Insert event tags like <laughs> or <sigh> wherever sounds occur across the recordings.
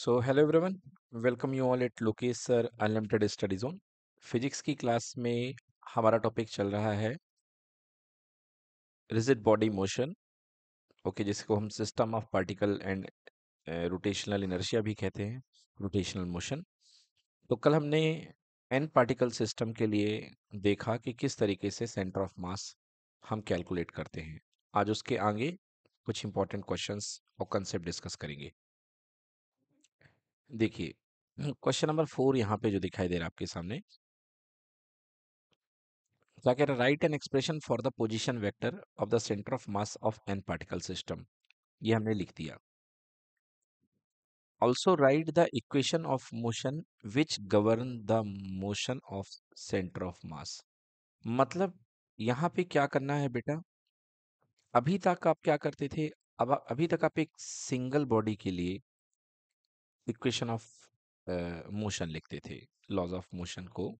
So hello everyone welcome you all at Lokesh sir unlimited study zone physics की class में हमारा topic चल रहा है रिजिड बॉडी मोशन ओके जिसको हम system of particle and rotational inertia भी कहते हैं रोटेशनल मोशन तो कल हमने एन पार्टिकल सिस्टम के लिए देखा कि किस तरीके से सेंटर ऑफ मास हम कैलकुलेट करते हैं आज उसके आगे कुछ इंपॉर्टेंट क्वेश्चंस और कंसेप्ट डिस्कस करेंगे देखिए क्वेश्चन नंबर फोर यहाँ पे जो दिखाई दे रहा है आपके सामने क्या कह रहा है right an expression for the position vector of the centre of mass of an particle system ये हमने लिख दिया also right the equation of motion which govern the motion of centre of mass मतलब यहाँ पे क्या करना है बेटा अभी तक आप क्या करते थे अब अभी तक आप एक सिंगल बॉडी के लिए इक्वेशन ऑफ मोशन लिखते थे लॉज ऑफ मोशन को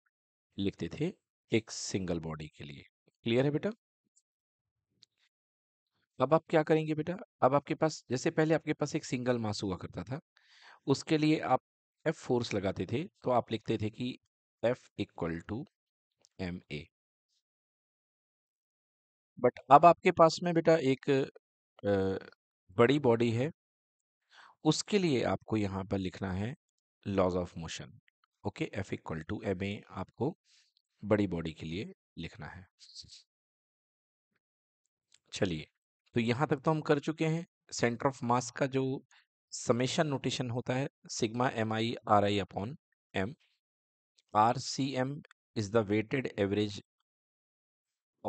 लिखते थे एक सिंगल बॉडी के लिए क्लियर है बेटा अब आप क्या करेंगे बेटा अब आपके पास जैसे पहले आपके पास एक सिंगल मास हुआ करता था उसके लिए आप एफ फोर्स लगाते थे तो आप लिखते थे कि F equal to M A but अब आपके पास में बेटा एक बड़ी बॉडी है उसके लिए आपको यहाँ पर लिखना है laws of motion okay F equal to M A आपको बड़ी बॉडी के लिए लिखना है चलिए तो यहाँ तक तो हम कर चुके हैं सेंटर ऑफ मास का जो समेशन नोटेशन होता है sigma M I R I upon M R C M is the weighted average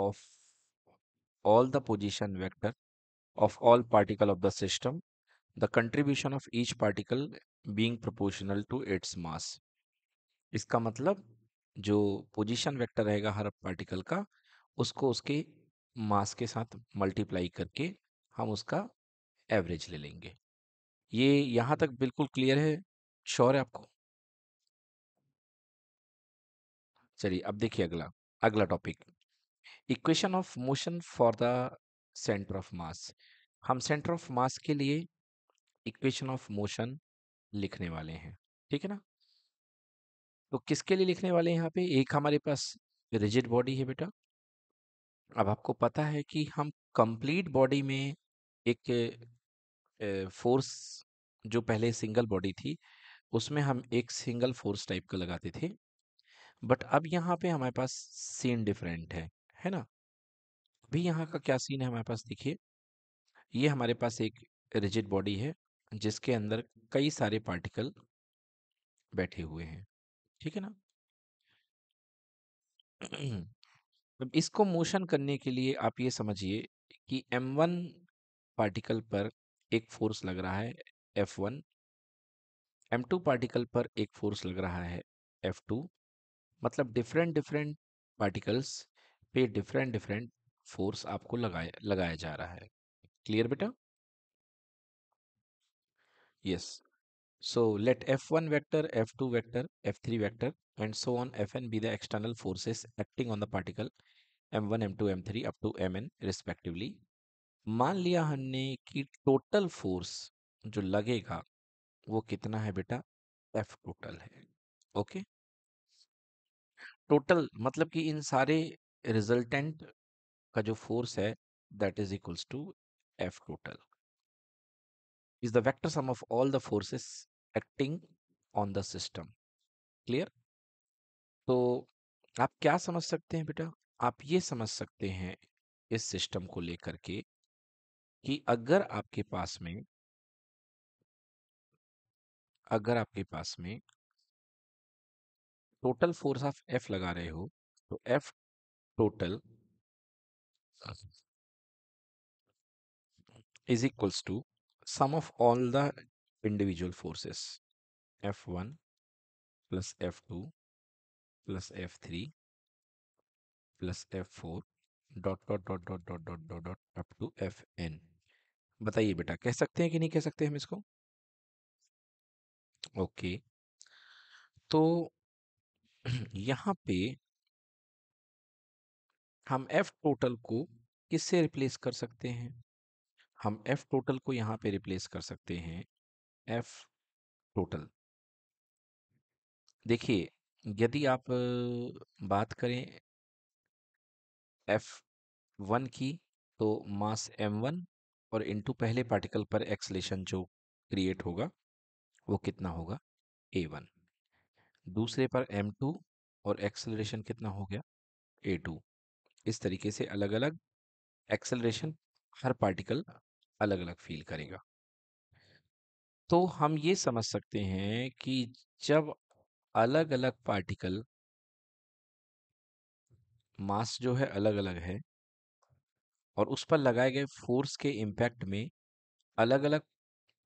of all the position vector of all particle of the system the contribution of each particle being proportional to its mass इसका मतलब जो position vector रहेगा हर particle का उसको उसके मास के साथ multiply करके हम उसका एवरेज ले लेंगे ये यहाँ तक बिल्कुल क्लियर है श्योर है आपको चलिए अब देखिए अगला अगला topic equation of motion for the centre of mass हम सेंटर ऑफ मास के लिए इक्वेशन ऑफ मोशन लिखने वाले हैं ठीक है ना तो किसके लिए लिखने वाले हैं यहाँ पे एक हमारे पास रिजिड बॉडी है बेटा अब आपको पता है कि हम कंप्लीट बॉडी में एक फोर्स जो पहले सिंगल बॉडी थी उसमें हम एक सिंगल फोर्स टाइप का लगाते थे बट अब यहाँ पे हमारे पास सीन डिफरेंट है है ना अभी यहाँ का क्या सीन है हमारे पास देखिए ये हमारे पास एक रिजिड बॉडी है जिसके अंदर कई सारे पार्टिकल बैठे हुए हैं ठीक है ना अब इसको मोशन करने के लिए आप ये समझिए कि M1 पार्टिकल पर एक फोर्स लग रहा है F1 M2 पार्टिकल पर एक फोर्स लग रहा है F2 मतलब डिफरेंट डिफरेंट पार्टिकल्स पे डिफरेंट डिफरेंट फोर्स आपको लगाया लगाया जा रहा है क्लियर बेटा Yes. So let F1 vector, F2 vector, F3 vector and so on Fn be the external forces acting on the particle M1, M2, M3 up to Mn respectively. मान लिया हमने कि टोटल फोर्स जो लगेगा वो कितना है बेटा F टोटल है ओके टोटल मतलब कि इन सारे रिजल्टेंट का जो फोर्स है that is equals to F total is the vector sum of all the forces acting on the system clear तो आप क्या समझ सकते हैं बेटा आप ये समझ सकते हैं इस सिस्टम को लेकर के कि अगर आपके पास में अगर आपके पास में टोटल फोर्स ऑफ एफ लगा रहे हो तो F total is equals to sum of all the individual forces F1 plus F2 plus F3 plus F4 dot dot dot dot dot dot dot dot up to F N बताइए बेटा कह सकते हैं कि नहीं कह सकते हम इसको ओके तो <clears throat> यहाँ पे हम एफ टोटल को किससे रिप्लेस कर सकते हैं हम एफ़ टोटल को यहाँ पे रिप्लेस कर सकते हैं एफ़ टोटल देखिए यदि आप बात करें एफ़ वन की तो मास एम वन और इनटू पहले पार्टिकल पर एक्सलेशन जो क्रिएट होगा वो कितना होगा ए वन दूसरे पर एम टू और एक्सलेशन कितना हो गया ए टू इस तरीके से अलग अलग एक्सलेशन हर पार्टिकल अलग अलग फील करेगा तो हम ये समझ सकते हैं कि जब अलग अलग पार्टिकल मास जो है अलग अलग है और उस पर लगाए गए फोर्स के इम्पैक्ट में अलग अलग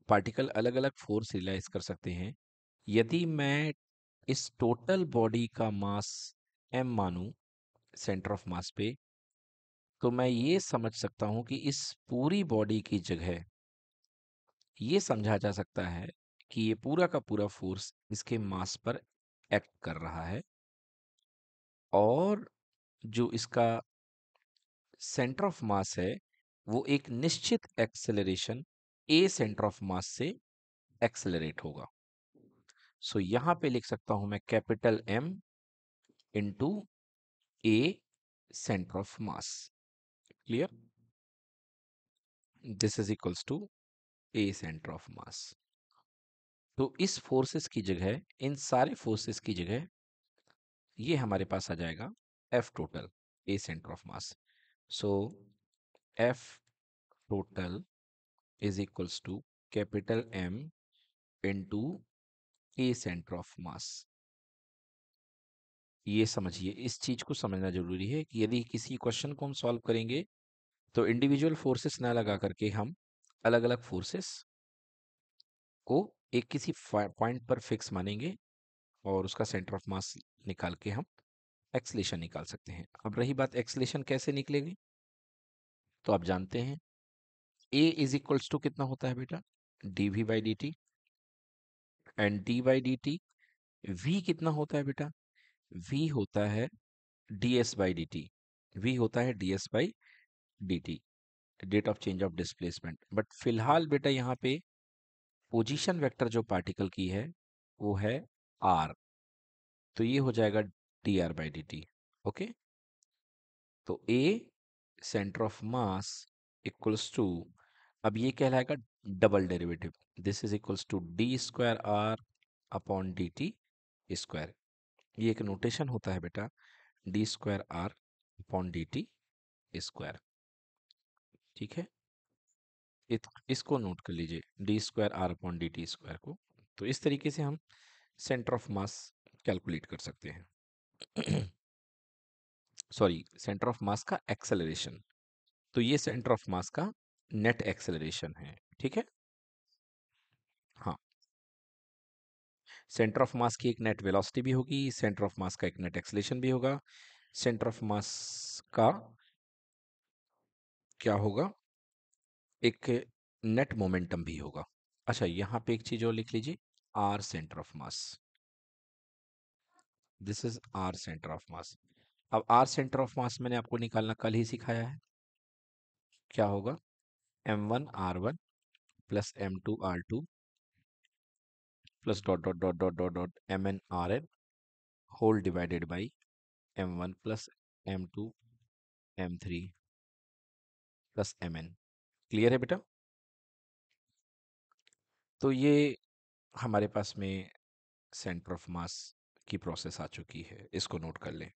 पार्टिकल अलग अलग फोर्स रिलाइज कर सकते हैं यदि मैं इस टोटल बॉडी का मास एम मानूं सेंटर ऑफ मास पे तो मैं ये समझ सकता हूँ कि इस पूरी बॉडी की जगह ये समझा जा सकता है कि ये पूरा का पूरा फोर्स इसके मास पर एक्ट कर रहा है और जो इसका सेंटर ऑफ मास है वो एक निश्चित acceleration A centre of mass से एक्सेलरेट होगा सो so, यहां पे लिख सकता हूं मैं capital M into A centre of mass clear this is equals to A centre of mass तो इस फोर्सेस की जगह इन सारे फोर्सेस की जगह ये हमारे पास आ जाएगा F total A centre of mass so F total is equals to capital M into A centre of mass ये समझिए इस चीज को समझना जरूरी है कि यदि किसी क्वेश्चन को हम सॉल्व करेंगे तो इंडिविजुअल फोर्सेस ना लगा करके हम अलग अलग फोर्सेस को एक किसी पॉइंट पर फिक्स मानेंगे और उसका सेंटर ऑफ मास निकाल के हम एक्सलेशन निकाल सकते हैं अब रही बात एक्सलेशन कैसे निकलेगी तो आप जानते हैं ए इज इक्वल्स टू कितना होता है बेटा D V by D T and D by D T V कितना होता है बेटा वी होता है D S by D T V होता है D S by D T date of change of displacement but फिलहाल बेटा यहाँ पे पोजिशन वैक्टर जो पार्टिकल की है वो है आर तो ये हो जाएगा D R by D T okay तो A centre of mass equals to अब ये कहलाएगा double derivative this is equals to D square R upon D T square ये एक नोटेशन होता है बेटा D square R upon D T square ठीक है इत, इसको नोट कर लीजिए D square R upon D T square को तो इस तरीके से हम सेंटर ऑफ मास कैलकुलेट कर सकते हैं सॉरी सेंटर ऑफ मास का एक्सेलरेशन तो ये सेंटर ऑफ मास का नेट एक्सेलरेशन है ठीक है हाँ सेंटर ऑफ मास की एक नेट वेलोसिटी भी होगी सेंटर ऑफ मास का एक नेट एक्सेलेशन भी होगा सेंटर ऑफ मास का क्या होगा एक नेट मोमेंटम भी होगा अच्छा यहाँ पे एक चीज और लिख लीजिए R centre of mass this is R centre of mass अब आर सेंटर ऑफ मास मैंने आपको निकालना कल ही सिखाया है क्या होगा M one R one plus M two R two plus dot dot dot dot dot dot M N R N whole divided by M one plus M two M three plus M N clear है बेटा तो ये हमारे पास में centre of मास की process आ चुकी है इसको नोट कर लें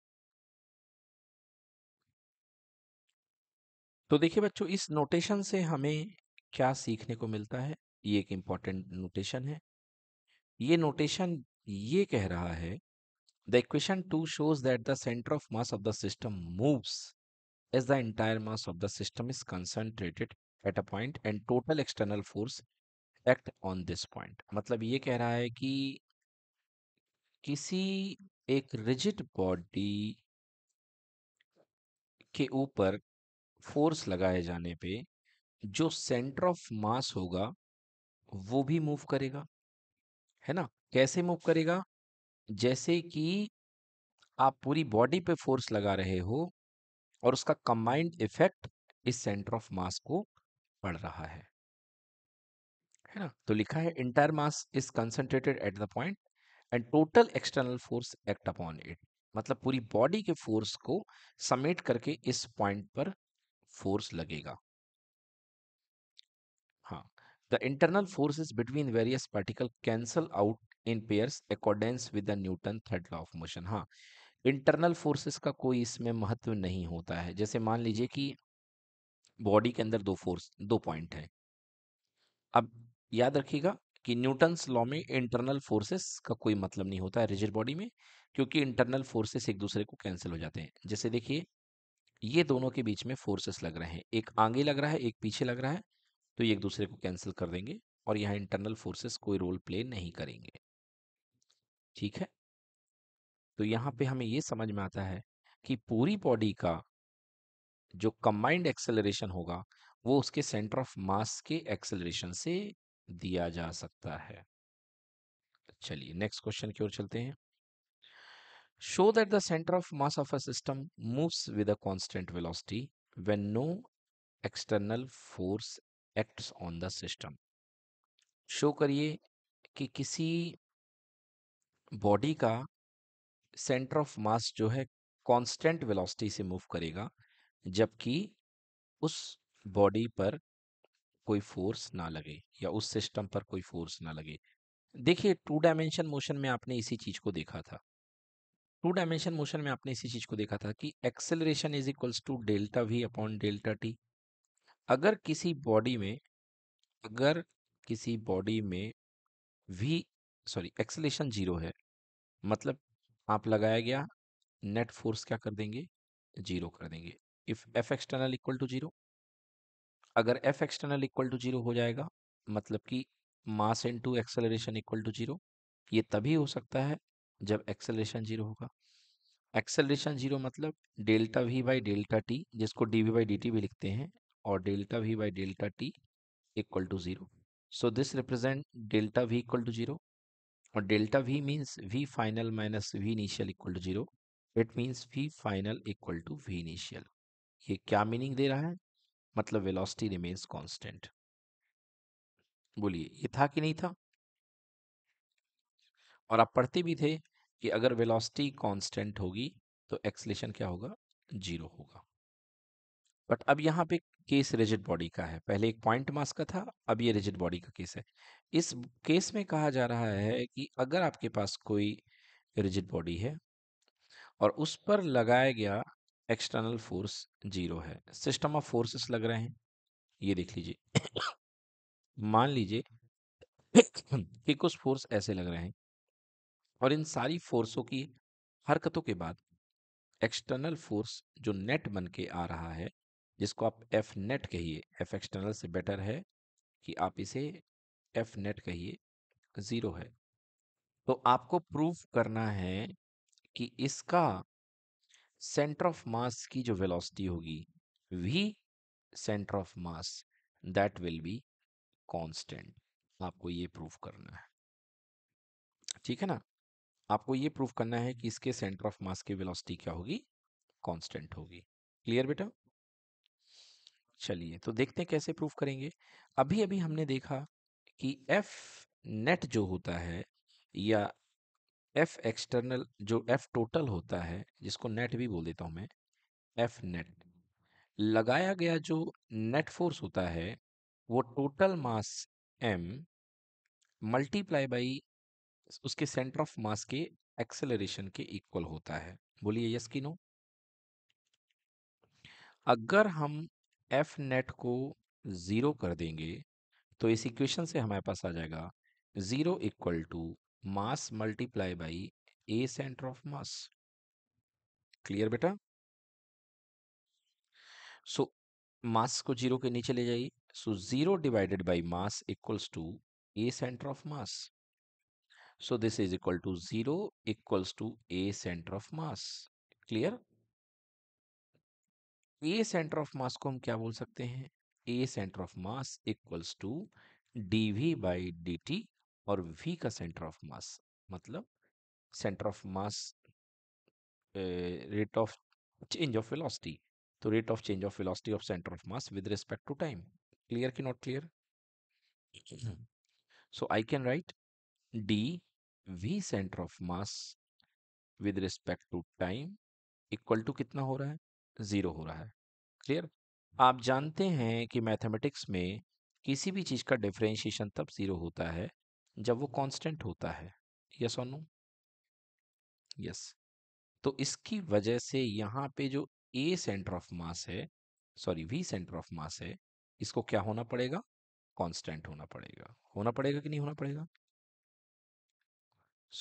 तो देखिए बच्चों इस नोटेशन से हमें क्या सीखने को मिलता है ये एक इंपॉर्टेंट नोटेशन है ये नोटेशन ये कह रहा है the equation two shows that the centre of mass of the system moves as the entire mass of the system is concentrated at a point and total external force act on this point मतलब ये कह रहा है कि किसी एक rigid body के ऊपर फोर्स लगाए जाने पे जो सेंटर ऑफ मास होगा वो भी मूव करेगा है ना कैसे मूव करेगा जैसे कि आप पूरी बॉडी पे फोर्स लगा रहे हो और उसका कंबाइंड इफेक्ट इस सेंटर ऑफ मास को पड़ रहा है है ना तो लिखा है entire mass is concentrated at the point and total external force act upon it मतलब पूरी बॉडी के फोर्स को समेट करके इस पॉइंट पर फोर्स लगेगा हाँ the internal forces between various particle cancel out in pairs accordance with the Newton third law of motion हाँ इंटरनल फोर्सेस का कोई इसमें महत्व नहीं होता है जैसे मान लीजिए कि बॉडी के अंदर दो फोर्स दो पॉइंट हैं अब याद रखिएगा कि न्यूटन्स लॉ में इंटरनल फोर्सेस का कोई मतलब नहीं होता है रिजिड बॉडी में क्योंकि इंटरनल फोर्सेस एक दूसरे को कैंसिल हो जाते हैं जैसे देखिए ये दोनों के बीच में फोर्सेस लग रहे हैं एक आगे लग रहा है एक पीछे लग रहा है तो ये एक दूसरे को कैंसिल कर देंगे और यहाँ इंटरनल फोर्सेस कोई रोल प्ले नहीं करेंगे ठीक है तो यहाँ पे हमें ये समझ में आता है कि पूरी बॉडी का जो कंबाइंड एक्सेलरेशन होगा वो उसके सेंटर ऑफ मास के एक्सेलरेशन से दिया जा सकता है तो चलिए नेक्स्ट क्वेश्चन की ओर चलते हैं show that the centre of mass of a system moves with a constant velocity when no external force acts on the system show करिए कि किसी बॉडी का सेंटर ऑफ मास जो है कांस्टेंट वेलोसिटी से मूव करेगा जबकि उस बॉडी पर कोई फोर्स ना लगे या उस सिस्टम पर कोई फोर्स ना लगे देखिए टू डायमेंशन मोशन में आपने इसी चीज को देखा था टू डायमेंशन मोशन में आपने इसी चीज को देखा था कि acceleration is equals to delta V upon delta T अगर किसी बॉडी में अगर किसी बॉडी में वी सॉरी एक्सेलेशन जीरो है मतलब आप लगाया गया नेट फोर्स क्या कर देंगे जीरो कर देंगे if F external equal to zero अगर F external equal to zero हो जाएगा मतलब कि mass into acceleration equal to zero ये तभी हो सकता है जब एक्सेलरेशन जीरो होगा एक्सेलरेशन जीरो मतलब delta V by delta T जिसको D V by D T भी लिखते हैं और delta V by delta T equal to zero so this represent delta V equal to zero और delta V means V final minus V initial equal to zero it means V final equal to V initial ये क्या meaning दे रहा है मतलब velocity remains constant बोलिए ये था कि नहीं था और आप पढ़ते भी थे कि अगर वेलोसिटी कांस्टेंट होगी तो एक्सलेशन क्या होगा जीरो होगा बट अब यहाँ पे केस रिजिड बॉडी का है पहले एक पॉइंट मास का था अब ये रिजिड बॉडी का केस है इस केस में कहा जा रहा है कि अगर आपके पास कोई रिजिड बॉडी है और उस पर लगाया गया एक्सटर्नल फोर्स जीरो है सिस्टम ऑफ फोर्सेस लग रहे हैं ये देख लीजिए मान लीजिए कि कुछ फोर्स ऐसे लग रहे हैं और इन सारी फोर्सों की हरकतों के बाद एक्सटर्नल फोर्स जो नेट बन के आ रहा है जिसको आप एफ नेट कहिए एफ एक्सटर्नल से बेटर है कि आप इसे एफ नेट कहिए ज़ीरो है तो आपको प्रूव करना है कि इसका सेंटर ऑफ मास की जो वेलोसिटी होगी V centre of mass that will be constant आपको ये प्रूफ करना है ठीक है ना आपको ये प्रूफ करना है कि इसके सेंटर ऑफ मास की वेलोसिटी क्या होगी कांस्टेंट होगी क्लियर बेटा चलिए तो देखते हैं कैसे प्रूफ करेंगे अभी अभी हमने देखा कि एफ नेट जो होता है या एफ एक्सटर्नल जो एफ टोटल होता है जिसको नेट भी बोल देता हूँ मैं एफ नेट लगाया गया जो नेट फोर्स होता है वो total mass M multiply by उसके सेंटर ऑफ मास के एक्सेलरेशन के इक्वल होता है बोलिए यस की नो अगर हम एफ नेट को ज़ीरो कर देंगे तो इस इक्वेशन से हमारे पास आ जाएगा zero equal to mass multiply by A centre of mass clear बेटा सो so, मास को जीरो के नीचे ले जाइए so zero divided by mass equals to A centre of mass so this is equal to zero equals to A centre of mass clear A centre of mass को हम क्या बोल सकते हैं मतलब A centre of mass equals to D V by D T और V का centre of mass मतलब centre of mass rate of change of velocity तो rate of change of velocity of centre of mass with respect to time clear की not clear so I can write D V centre of mass with respect to time equal to कितना हो रहा है zero हो रहा है clear आप जानते हैं कि मैथमेटिक्स में किसी भी चीज़ का डिफ्रेंशिएशन तब ज़ीरो होता है जब वो कांस्टेंट होता है यस और नो यस तो इसकी वजह से यहाँ पे जो ए सेंटर ऑफ मास है sorry V centre of mass है इसको क्या होना पड़ेगा कांस्टेंट होना पड़ेगा होना पड़ेगा कि नहीं होना पड़ेगा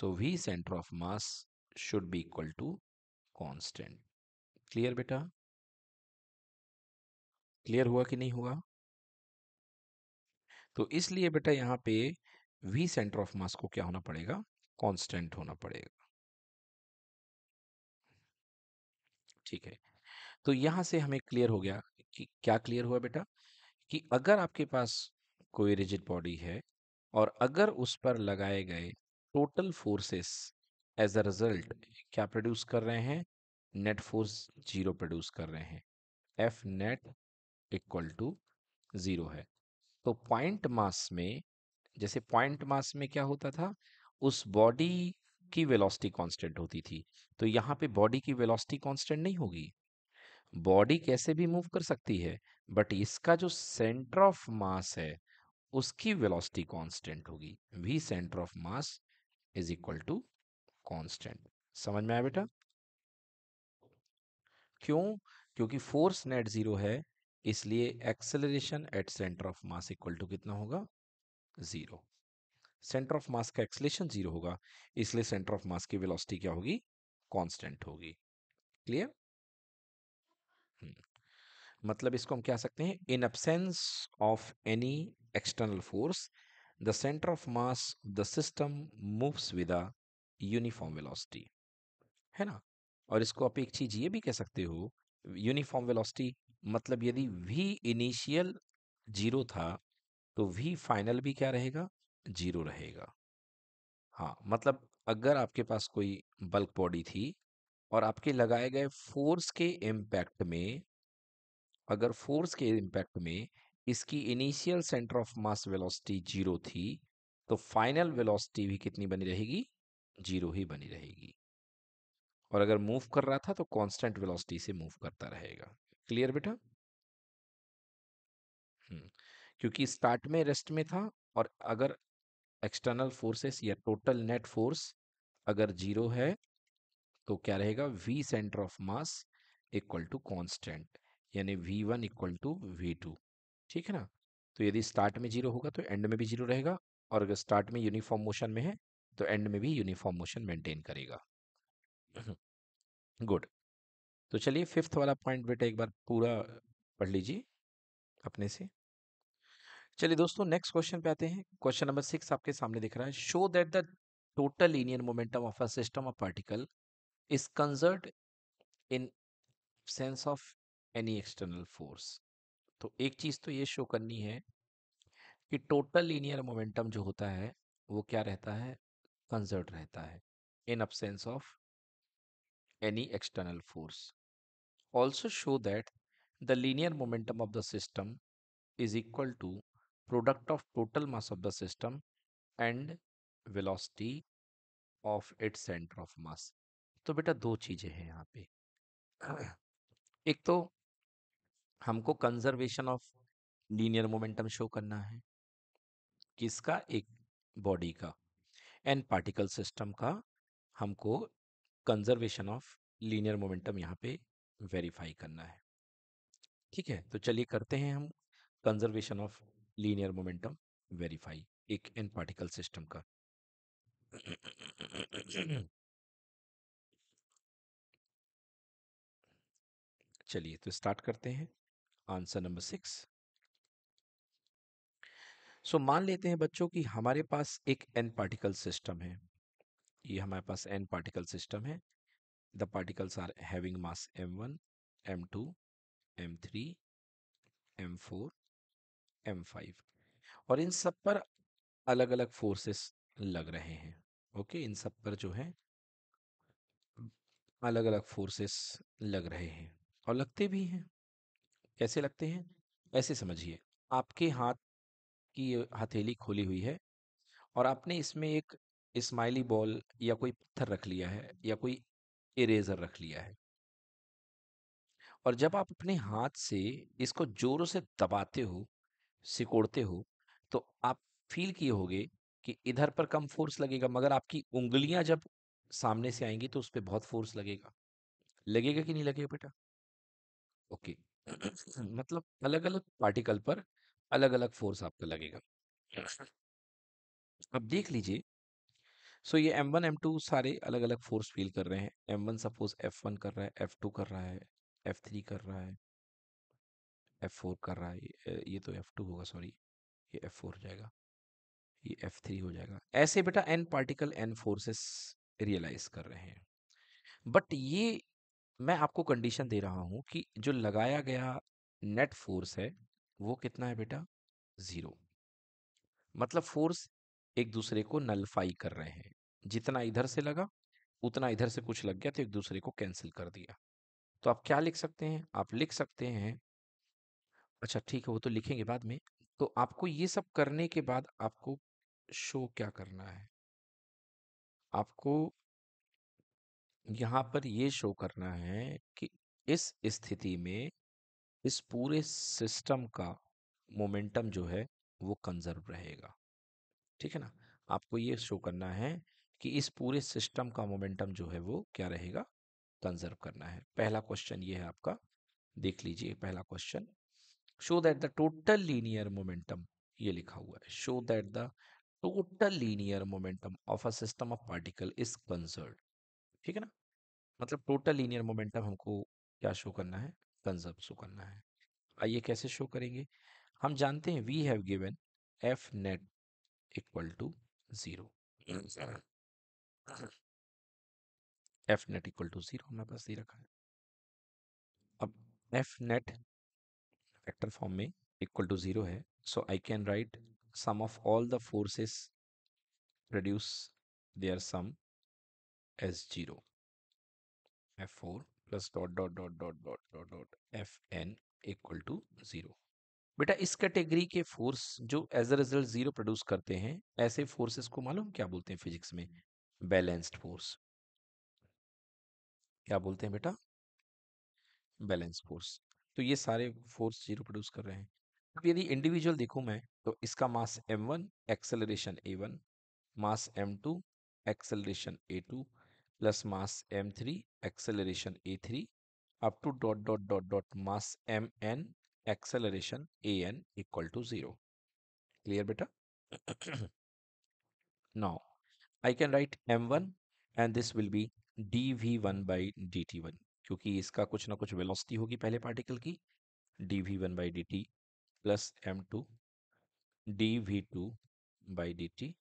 so V centre of mass should be equal to constant clear बेटा क्लियर हुआ कि नहीं हुआ तो इसलिए बेटा यहाँ पे वी सेंटर ऑफ मास को क्या होना पड़ेगा कांस्टेंट होना पड़ेगा ठीक है तो यहां से हमें क्लियर हो गया कि क्या क्लियर हुआ बेटा कि अगर आपके पास कोई रिजिड बॉडी है और अगर उस पर लगाए गए total forces as a result क्या प्रोड्यूस कर रहे हैं नेट फोर्स जीरो प्रोड्यूस कर रहे हैं F net equal to zero है तो पॉइंट मास में जैसे पॉइंट मास में क्या होता था उस बॉडी की वेलोसिटी कांस्टेंट होती थी तो यहाँ पे बॉडी की वेलोसिटी कांस्टेंट नहीं होगी बॉडी कैसे भी मूव कर सकती है बट इसका जो सेंटर ऑफ मास है उसकी वेलोसिटी कांस्टेंट होगी V centre of mass is equal to constant समझ में आया बेटा क्यों क्योंकि फोर्स नेट जीरो है इसलिए acceleration at centre of mass equal to कितना होगा जीरो सेंटर ऑफ मास का एक्सलेशन जीरो होगा इसलिए सेंटर ऑफ मास की वेलोसिटी क्या होगी कांस्टेंट होगी क्लियर हम्म। मतलब इसको हम क्या सकते हैं in absence of any external force the centre of mass the system moves with a uniform velocity है ना और इसको आप एक चीज ये भी कह सकते हो यूनिफॉर्म वेलोसिटी मतलब यदि वी इनिशियल जीरो था तो वी फाइनल भी क्या रहेगा जीरो रहेगा हाँ मतलब अगर आपके पास कोई बल्क बॉडी थी और आपके लगाए गए फोर्स के इम्पैक्ट में अगर फोर्स के इम्पैक्ट में इसकी initial centre of mass velocity zero थी तो फाइनल वेलोसिटी भी कितनी बनी रहेगी जीरो ही बनी रहेगी और अगर मूव कर रहा था तो कांस्टेंट वेलोसिटी से मूव करता रहेगा क्लियर बेटा क्योंकि स्टार्ट में रेस्ट में था और अगर एक्सटर्नल फोर्सेस या टोटल नेट फोर्स अगर जीरो है तो क्या रहेगा V centre of mass equal to constant यानी V one equal to we two ठीक है ना तो यदि स्टार्ट में जीरो होगा तो एंड में भी जीरो रहेगा और अगर स्टार्ट में यूनिफॉर्म मोशन में है तो एंड में भी यूनिफॉर्म मोशन मेंटेन करेगा <laughs> गुड तो चलिए फिफ्थ वाला पॉइंट बेटा एक बार पूरा पढ़ लीजिए अपने से चलिए दोस्तों नेक्स्ट क्वेश्चन पे आते हैं क्वेश्चन नंबर सिक्स आपके सामने दिख रहा है show that the total linear momentum of a system of particle is conserved in sense of any external force तो एक चीज तो ये शो करनी है कि टोटल लीनियर मोमेंटम जो होता है वो क्या रहता है कंजर्ड रहता है in absence of any external force. Also show that the linear momentum of the system is equal to product of total mass of the system and velocity of its center of mass. तो बेटा दो चीज़ें हैं यहाँ पे एक तो हमको conservation of linear momentum show करना है किसका एक बॉडी का एंड पार्टिकल सिस्टम का हमको कंजर्वेशन ऑफ लीनियर मोमेंटम यहाँ पे वेरीफाई करना है ठीक है तो चलिए करते हैं हम conservation of linear momentum verify एक एन पार्टिकल सिस्टम का चलिए तो स्टार्ट करते हैं आंसर नंबर सिक्स सो मान लेते हैं बच्चों कि हमारे पास एक एन पार्टिकल सिस्टम है ये हमारे पास एन पार्टिकल सिस्टम है the particles are having mass M one M two M three M four M five और इन सब पर अलग अलग फोर्सेस लग रहे हैं ओके इन सब पर जो है अलग अलग फोर्सेस लग रहे हैं और लगते भी हैं कैसे लगते हैं ऐसे समझिए आपके हाथ की हथेली खोली हुई है और आपने इसमें एक स्माइली बॉल या कोई पत्थर रख लिया है या कोई इरेजर रख लिया है और जब आप अपने हाथ से इसको जोरों से दबाते हो सिकोड़ते हो तो आप फील किए होगे कि इधर पर कम फोर्स लगेगा मगर आपकी उंगलियां जब सामने से आएंगी तो उस पर बहुत फोर्स लगेगा लगेगा कि नहीं लगेगा बेटा ओके <clears throat> मतलब अलग अलग पार्टिकल पर अलग अलग फोर्स आपका लगेगा अब देख लीजिए सो so, ये एम वन एम टू सारे अलग अलग फोर्स फील कर रहे हैं M one suppose F one कर रहा है एफ टू कर रहा है एफ थ्री कर रहा है एफ फोर कर रहा है ये तो एफ टू होगा सॉरी ये एफ फोर हो जाएगा ये एफ थ्री हो जाएगा ऐसे बेटा N particle N forces realise कर रहे हैं बट ये मैं आपको कंडीशन दे रहा हूँ कि जो लगाया गया नेट फोर्स है वो कितना है बेटा ज़ीरो मतलब फोर्स एक दूसरे को नलफाई कर रहे हैं जितना इधर से लगा उतना इधर से कुछ लग गया तो एक दूसरे को कैंसिल कर दिया तो आप क्या लिख सकते हैं आप लिख सकते हैं अच्छा ठीक है वो तो लिखेंगे बाद में तो आपको ये सब करने के बाद आपको शो क्या करना है आपको यहाँ पर ये शो करना है कि इस स्थिति में इस पूरे सिस्टम का मोमेंटम जो है वो कंजर्व रहेगा ठीक है ना आपको ये शो करना है कि इस पूरे सिस्टम का मोमेंटम जो है वो क्या रहेगा कंजर्व करना है पहला क्वेश्चन ये है आपका देख लीजिए पहला question show that the total linear momentum ये लिखा हुआ है show that the total linear momentum of a system of particle is conserve ठीक है ना मतलब टोटल लीनियर मोमेंटम हमको क्या शो करना है कंजर्व शो करना है आइए कैसे शो करेंगे हम जानते हैं we have given F net equal to zero F net equal to zero हमारे बस दे रखा है अब एफ नेट वेक्टर फॉर्म में इक्वल टू जीरो है so I can write sum of all the forces produce their sum as zero F four plus dot dot dot dot dot dot dot F N equal to zero बेटा इस category के force जो as a result zero produce करते हैं ऐसे forces को मालूम क्या बोलते हैं फिजिक्स में बैलेंस्ड फोर्स क्या बोलते हैं बेटा बैलेंस फोर्स तो ये सारे फोर्स जीरो प्रोड्यूस कर रहे हैं अब यदि इंडिविजुअल देखूं मैं तो इसका mass M one acceleration one mass two acceleration two plus mass M three acceleration three up to dot dot dot dot mass N acceleration A N equal to zero clear बेटा now I can write M one and this will be D V one by D T one क्योंकि इसका कुछ ना कुछ velocity होगी पहले particle की D V one by D T plus M two D V two by D T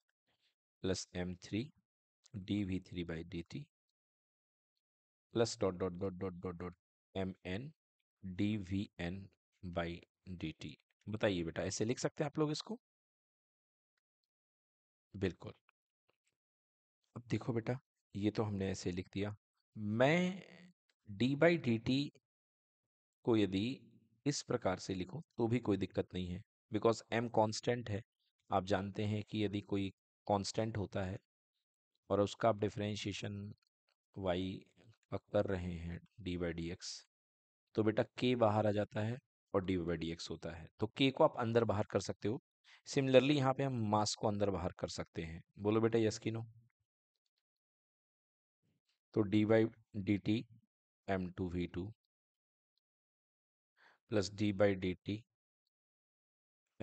plus M three D V three by D T plus dot dot dot dot dot dot M N D V N by D T बताइए बेटा ऐसे लिख सकते हैं आप लोग इसको बिल्कुल अब देखो बेटा ये तो हमने ऐसे लिख दिया मैं डी बाई डी टी को यदि इस प्रकार से लिखूं तो भी कोई दिक्कत नहीं है बिकॉज एम कांस्टेंट है आप जानते हैं कि यदि कोई कांस्टेंट होता है और उसका आप डिफ्रेंशिएशन वाई कर रहे हैं डी बाई डी एक्स तो बेटा के बाहर आ जाता है और डी बाई डी एक्स होता है तो के को आप अंदर बाहर कर सकते हो सिमिलरली यहाँ पे हम मास को अंदर बाहर कर सकते हैं बोलो बेटा यस की नो तो D by D T M two we two plus D by D T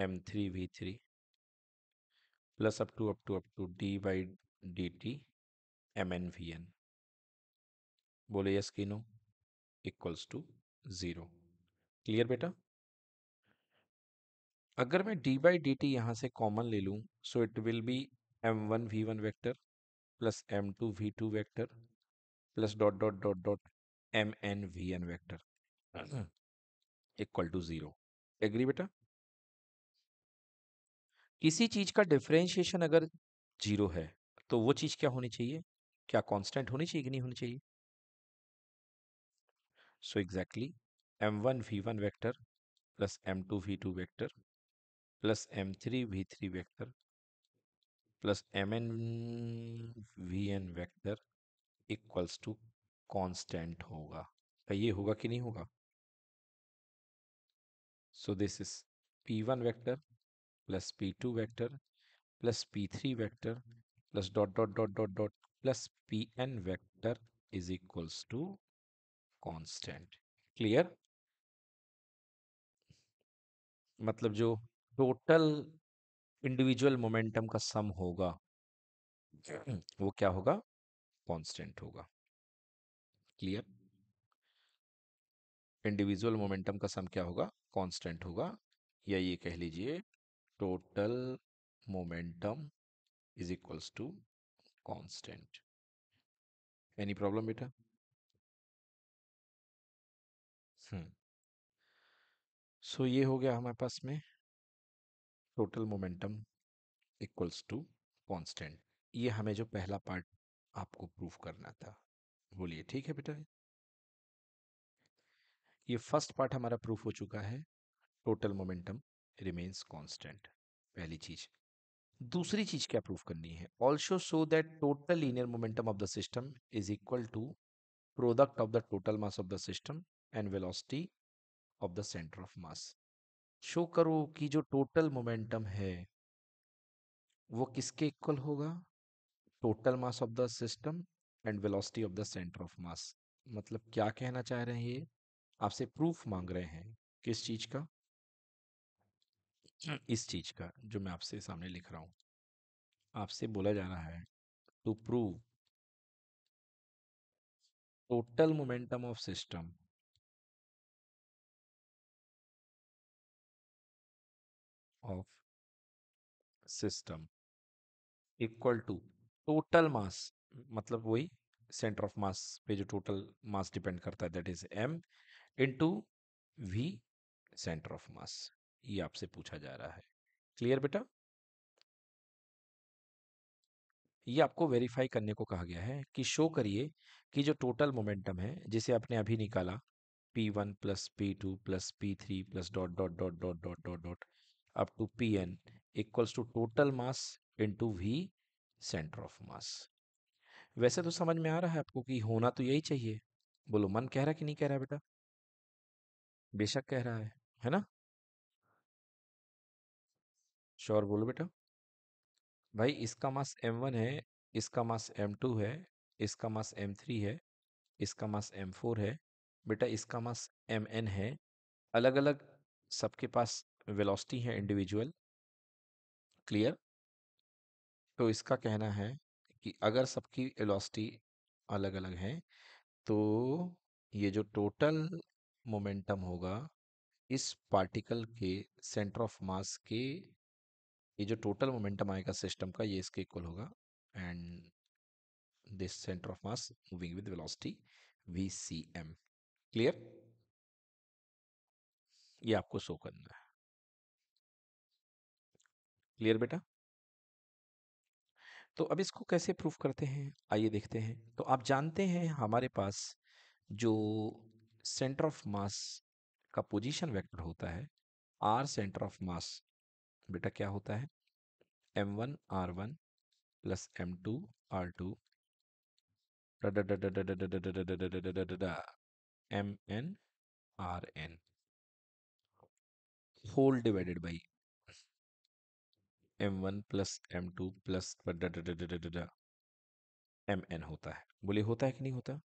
M three V three plus up to up to up to D by D T M N V N बोले yes की no equals to zero clear बेटा अगर मैं D by D T यहाँ से common ले लूँ so it will be M one we one vector plus M two we two vector plus dot dot dot dot M N V N vector equal to zero agree बेटा किसी चीज का differentiation अगर zero है तो वो चीज क्या होनी चाहिए क्या कांस्टेंट होनी चाहिए कि नहीं होनी चाहिए so exactly m1 v1 vector plus m2 v2 vector plus m3 v3 vector plus mn vn vector equals to constant होगा तो ये होगा कि नहीं होगा so this is p1 vector plus p2 vector plus p3 vector plus dot dot dot dot dot plus pn vector is equals to constant clear मतलब जो total individual momentum का सम होगा <clears throat> वो क्या होगा कांस्टेंट होगा क्लियर इंडिविजुअल मोमेंटम का सम क्या होगा कांस्टेंट होगा या ये कह लीजिए total momentum is equals to constant any problem बेटा हम्म सो so, ये हो गया हमारे पास में total momentum equals to constant ये हमें जो पहला पार्ट आपको प्रूफ करना था बोलिए ठीक है बेटा ये फर्स्ट पार्ट हमारा प्रूफ हो चुका है टोटल मोमेंटम रिमेन्स कांस्टेंट पहली चीज दूसरी चीज क्या प्रूफ करनी है also show that total linear momentum of the system is equal to product of the total mass of the system and velocity of the centre of mass show करो कि जो टोटल मोमेंटम है वो किसके equal होगा total mass of the system and velocity of the centre of mass मतलब क्या कहना चाह रहे हैं ये आपसे प्रूफ मांग रहे हैं किस चीज का इस चीज का जो मैं आपसे सामने लिख रहा हूं आपसे बोला जा रहा है to prove total momentum of system of system equal to total mass मतलब वही सेंटर ऑफ मास पे जो टोटल मास डिपेंड करता है that is M into V centre of mass ये आपसे पूछा जा रहा है क्लियर बेटा ये आपको वेरीफाई करने को कहा गया है कि शो करिए कि जो टोटल मोमेंटम है जिसे आपने अभी निकाला P one plus P two plus P three plus dot dot dot dot dot dot dot up up to Pn equals to total mass into V centre of mass वैसे तो समझ में आ रहा है आपको कि होना तो यही चाहिए बोलो मन कह रहा कि नहीं कह रहा बेटा बेशक कह रहा है है ना श्योर बोलो बेटा भाई इसका मास m1 है इसका मास m2 है इसका मास m3 है इसका मास m4 है बेटा इसका मास mn है अलग अलग सबके पास वेलोसिटी है इंडिविजुअल क्लियर तो इसका कहना है कि अगर सबकी वेलोसिटी अलग अलग है तो ये जो टोटल मोमेंटम होगा इस पार्टिकल के सेंटर ऑफ मास के ये जो टोटल मोमेंटम आएगा सिस्टम का ये इसके इक्वल होगा and this centre of mass moving with velocity V C M clear ये आपको शो करना है क्लियर बेटा तो अब इसको कैसे प्रूफ करते हैं आइए देखते हैं तो आप जानते हैं हमारे पास जो सेंटर ऑफ मास का पोजीशन वेक्टर होता है आर सेंटर ऑफ मास बेटा क्या होता है M one R one plus M two R two M N R N whole divided by M one plus M two plus M N होता है बोले होता है कि नहीं होता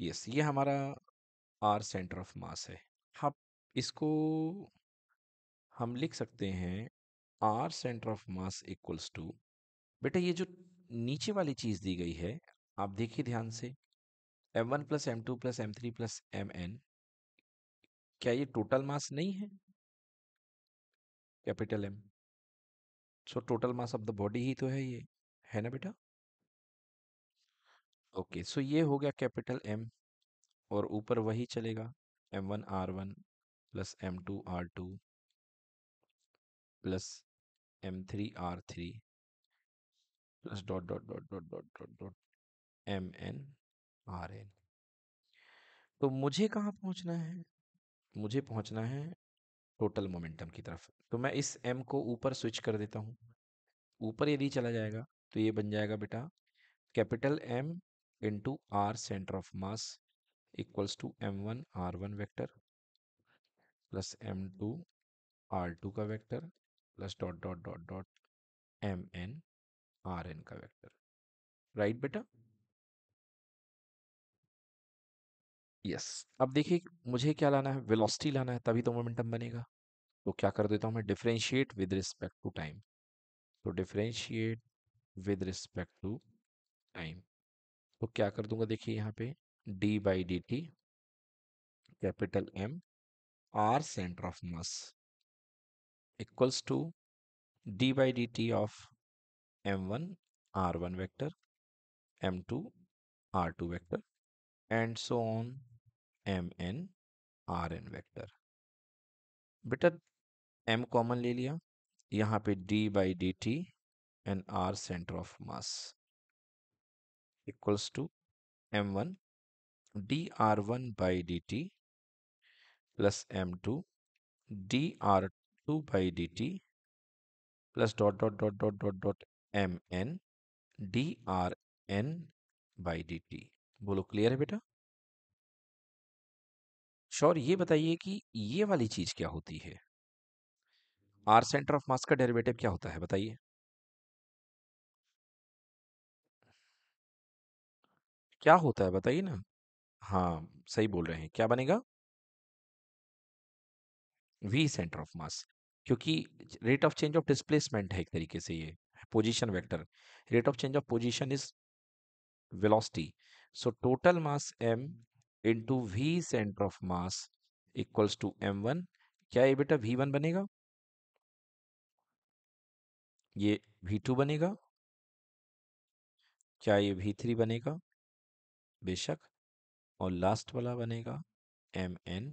यस ये हमारा आर सेंटर ऑफ मास है आप इसको हम लिख सकते हैं R centre of mass equals to बेटा ये जो नीचे वाली चीज़ दी गई है आप देखिए ध्यान से M one plus M two plus M three plus M N क्या ये टोटल मास नहीं है capital M so total mass of the body ही तो है ये है ना बेटा ओके सो ये हो गया कैपिटल एम और ऊपर वही चलेगा M one R one plus M two R two plus M three R three plus dot dot dot dot dot dot dot M N R N तो मुझे कहाँ पहुँचना है मुझे पहुँचना है टोटल मोमेंटम की तरफ तो मैं इस एम को ऊपर स्विच कर देता हूँ ऊपर यदि चला जाएगा तो ये बन जाएगा बेटा capital M into R centre of mass equals to M one R one vector plus M two R two का vector plus dot dot dot dot M N R N का वैक्टर राइट बेटा yes अब देखिए मुझे क्या लाना है velocity लाना है तभी तो मोमेंटम बनेगा तो क्या कर देता हूँ मैं differentiate with respect to time तो differentiate with respect to time तो क्या कर दूंगा देखिए यहाँ पे D by D T capital M R centre of mass equals to D by D T of M one R one vector M two R two vector and so on M N R N vector बेटा M common ले लिया यहाँ पे D by D T and are centre of mass equals to M one D R one by D T plus M two D R two by D T plus dot dot dot dot dot dot M N D R N by D T बोलो clear है बेटा sure ये बताइए कि ये वाली चीज क्या होती है आर सेंटर ऑफ मास का डेरिवेटिव क्या होता है बताइए क्या होता है बताइए ना हाँ सही बोल रहे हैं क्या बनेगा वी सेंटर ऑफ मास क्योंकि rate of change of displacement है एक तरीके से ये position vector rate of change of position is velocity so total mass M into V centre of mass equals to M one क्या ये बेटा we one बनेगा ये वी टू बनेगा क्या ये वी थ्री बनेगा बेशक और लास्ट वाला बनेगा M N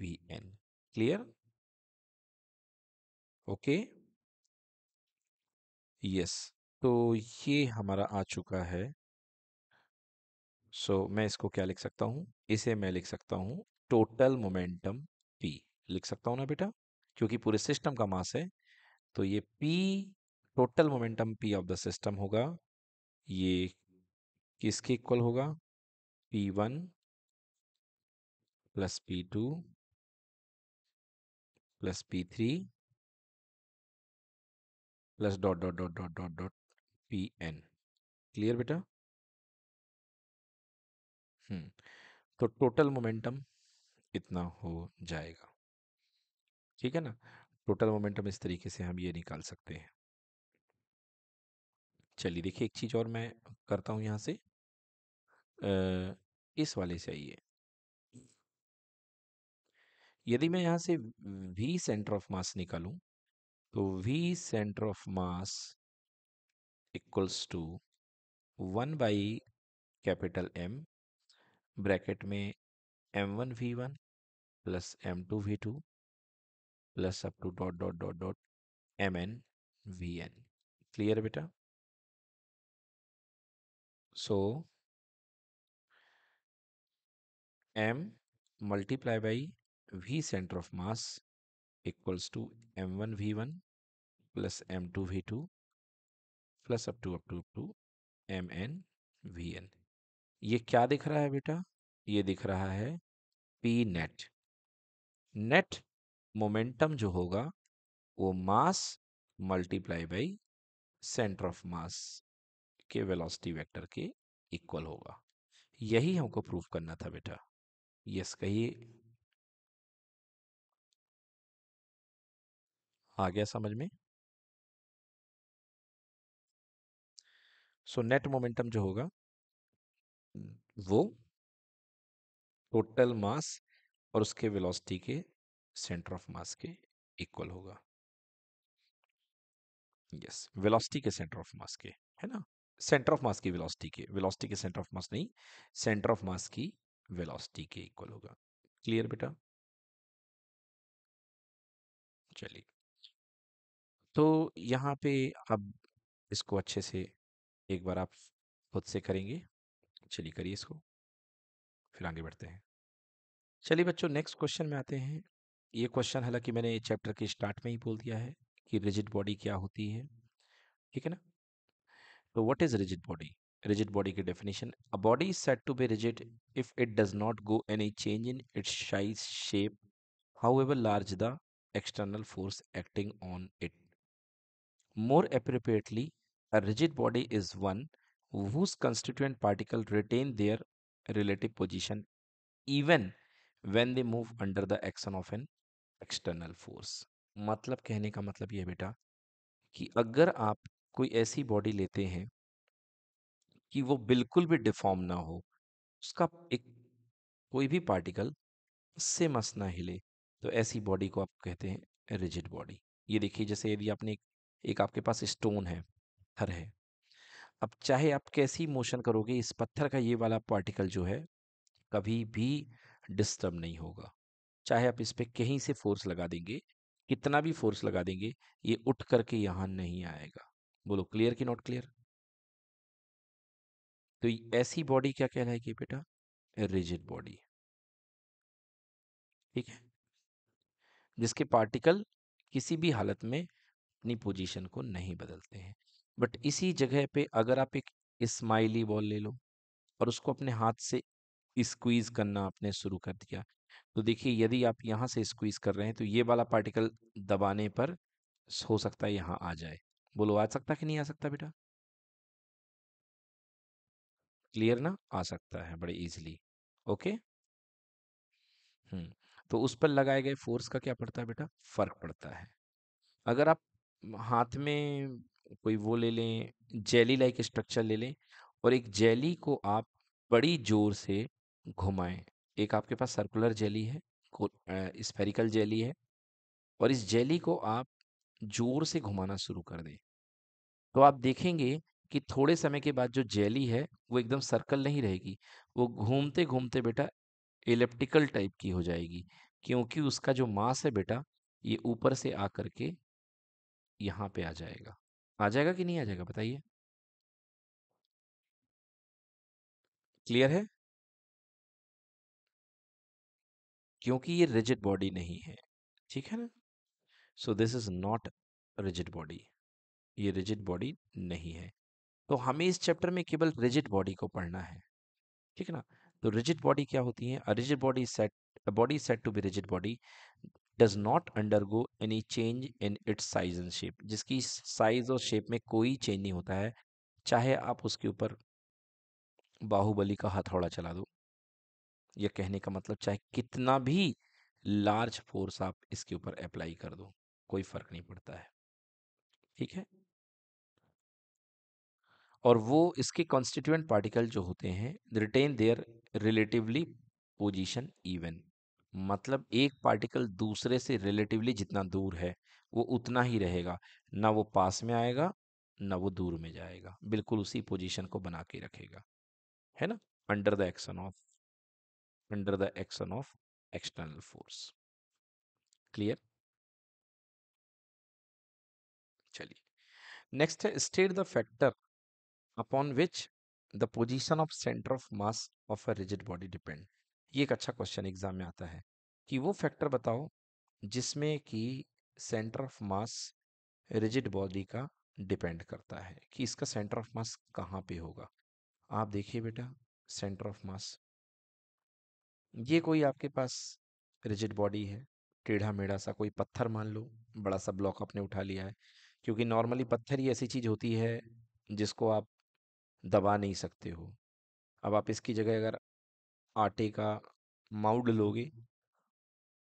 V N clear okay yes तो ये हमारा आ चुका है सो so, मैं इसको क्या लिख सकता हूँ इसे मैं लिख सकता हूँ टोटल मोमेंटम पी लिख सकता हूँ ना बेटा क्योंकि पूरे सिस्टम का मास है तो ये P total momentum P of the system होगा ये किसके इक्वल होगा P one plus P two plus P three plus dot dot dot dot dot dot P N clear बेटा हम्म, तो टोटल मोमेंटम इतना हो जाएगा ठीक है ना टोटल मोमेंटम इस तरीके से हम ये निकाल सकते हैं चलिए देखिए एक चीज़ और मैं करता हूँ यहाँ से आ, इस वाले से आइए यदि मैं यहाँ से v सेंटर ऑफ मास निकालू तो v centre of mass equals to one by capital M bracket में M one we one plus M two we two plus up to dot dot dot dot M N V N clear बेटा so M multiply by V centre of mass equals to M one we one plus M two we two plus up to up to up to M N V N ये क्या दिख रहा है बेटा ये दिख रहा है पी नेट नेट मोमेंटम जो होगा वो mass multiply by centre of mass के वेलोसिटी वेक्टर के इक्वल होगा यही हमको प्रूव करना था बेटा यस कहिए आ गया समझ में सो नेट मोमेंटम जो होगा वो टोटल मास और उसके वेलोसिटी के सेंटर ऑफ मास के इक्वल होगा यस yes, वेलोसिटी के सेंटर ऑफ मास के है ना सेंटर ऑफ मास की वेलोसिटी के वेलोसिटी के सेंटर ऑफ मास नहीं सेंटर ऑफ मास की वेलोसिटी के इक्वल होगा क्लियर बेटा चलिए तो यहाँ पे अब इसको अच्छे से एक बार आप खुद से करेंगे चलिए करिए इसको फिर आगे बढ़ते हैं चलिए बच्चों नेक्स्ट क्वेश्चन में आते हैं ये क्वेश्चन हालांकि मैंने चैप्टर के स्टार्ट में ही बोल दिया है कि रिजिड बॉडी क्या होती है ठीक है ना तो what is rigid body rigid body की definition a body is set to be rigid if it does not go any change in its size shape however large the external force acting on it more appropriately rigid body is one whose constituent particle retain their relative position even when they move under the action of an external force मतलब कहने का मतलब यह बेटा कि अगर आप कोई ऐसी बॉडी लेते हैं कि वो बिल्कुल भी डिफॉर्म ना हो उसका एक कोई भी पार्टिकल उससे मस ना हिले तो ऐसी बॉडी को आप कहते हैं रिजिड बॉडी ये देखिए जैसे यदि आपने एक, एक आपके पास स्टोन है पत्थर है अब चाहे आप कैसी मोशन करोगे इस पत्थर का ये वाला पार्टिकल जो है कभी भी डिस्टर्ब नहीं होगा चाहे आप इस पर कहीं से फोर्स लगा देंगे कितना भी फोर्स लगा देंगे ये उठ करके यहाँ नहीं आएगा बोलो क्लियर कि नॉट क्लियर तो ऐसी बॉडी क्या कहलाएगी बेटा रिजिड बॉडी ठीक है जिसके पार्टिकल किसी भी हालत में अपनी पोजीशन को नहीं बदलते हैं बट इसी जगह पे अगर आप एक स्माइली बॉल ले लो और उसको अपने हाथ से स्क्वीज करना आपने शुरू कर दिया तो देखिए यदि आप यहाँ से स्क्वीज कर रहे हैं तो ये वाला पार्टिकल दबाने पर हो सकता है यहाँ आ जाए बोलो आ सकता कि नहीं आ सकता बेटा क्लियर ना आ सकता है बड़े इजीली ओके हम्म तो उस पर लगाए गए फोर्स का क्या पड़ता है बेटा फर्क पड़ता है अगर आप हाथ में कोई वो ले लें जेली लाइक स्ट्रक्चर ले लें और एक जेली को आप बड़ी जोर से घुमाएं एक आपके पास सर्कुलर जेली है स्फेरिकल जेली है और इस जेली को आप जोर से घुमाना शुरू कर दें तो आप देखेंगे कि थोड़े समय के बाद जो जेली है वो एकदम सर्कल नहीं रहेगी वो घूमते घूमते बेटा इलेप्टिकल टाइप की हो जाएगी क्योंकि उसका जो मास है बेटा ये ऊपर से आकर के यहाँ पे आ जाएगा आ जाएगा कि नहीं आ जाएगा बताइए? क्लियर है? क्योंकि ये रिजिड बॉडी नहीं है, ठीक है ना? So this is not rigid body. ये रिजिड बॉडी नहीं है। तो हमें इस चैप्टर में केवल रिजिड बॉडी को पढ़ना है, ठीक है ना? तो रिजिड बॉडी क्या होती है? A rigid body set body set to be rigid body does not undergo any change in its size and shape जिसकी साइज और शेप में कोई चेंज नहीं होता है चाहे आप उसके ऊपर बाहुबली का हथौड़ा चला दो यह कहने का मतलब चाहे कितना भी लार्ज फोर्स आप इसके ऊपर अप्लाई कर दो कोई फर्क नहीं पड़ता है ठीक है और वो इसके कॉन्स्टिट्यूएंट पार्टिकल जो होते हैं retain their relatively position even मतलब एक पार्टिकल दूसरे से रिलेटिवली जितना दूर है वो उतना ही रहेगा ना वो पास में आएगा ना वो दूर में जाएगा बिल्कुल उसी पोजीशन को बना के रखेगा है ना under the action of under the action of external force clear चलिए नेक्स्ट है state the factor upon which the position of centre of mass of a rigid body depend ये एक अच्छा क्वेश्चन एग्जाम में आता है कि वो फैक्टर बताओ जिसमें कि centre of mass rigid body का डिपेंड करता है कि इसका सेंटर ऑफ मास कहाँ पे होगा आप देखिए बेटा सेंटर ऑफ मास ये कोई आपके पास रिजिड बॉडी है टेढ़ा मेढ़ा सा कोई पत्थर मान लो बड़ा सा ब्लॉक आपने उठा लिया है क्योंकि नॉर्मली पत्थर ही ऐसी चीज़ होती है जिसको आप दबा नहीं सकते हो अब आप इसकी जगह अगर आटे का माउड लोगे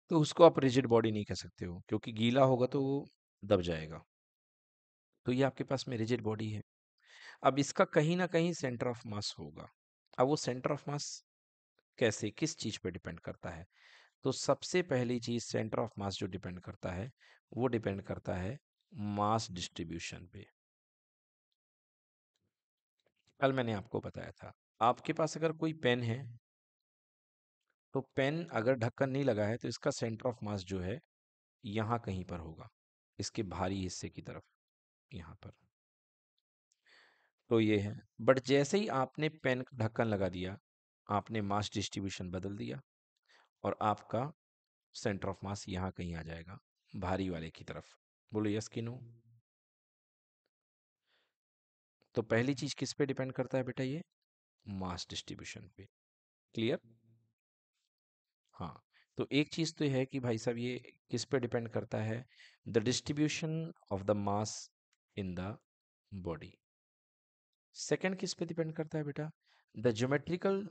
तो उसको आप रिजिड बॉडी नहीं कह सकते हो क्योंकि गीला होगा तो वो दब जाएगा तो ये आपके पास में रिजिड बॉडी है अब इसका कहीं ना कहीं सेंटर ऑफ मास होगा अब वो सेंटर ऑफ मास कैसे किस चीज़ पे डिपेंड करता है तो सबसे पहली चीज़ सेंटर ऑफ मास जो डिपेंड करता है वो डिपेंड करता है मास डिस्ट्रीब्यूशन पे कल मैंने आपको बताया था आपके पास अगर कोई पेन है तो पेन अगर ढक्कन नहीं लगा है तो इसका सेंटर ऑफ मास जो है यहाँ कहीं पर होगा इसके भारी हिस्से की तरफ यहाँ पर तो ये है बट जैसे ही आपने पेन का ढक्कन लगा दिया आपने मास डिस्ट्रीब्यूशन बदल दिया और आपका सेंटर ऑफ मास यहाँ कहीं आ जाएगा भारी वाले की तरफ बोलो यस कि नो तो पहली चीज किस पे डिपेंड करता है बेटा ये मास डिस्ट्रीब्यूशन पे क्लियर हाँ तो एक चीज़ तो है कि भाई साहब ये किस पे डिपेंड करता है the distribution of the mass in the body second किस पे डिपेंड करता है बेटा the geometrical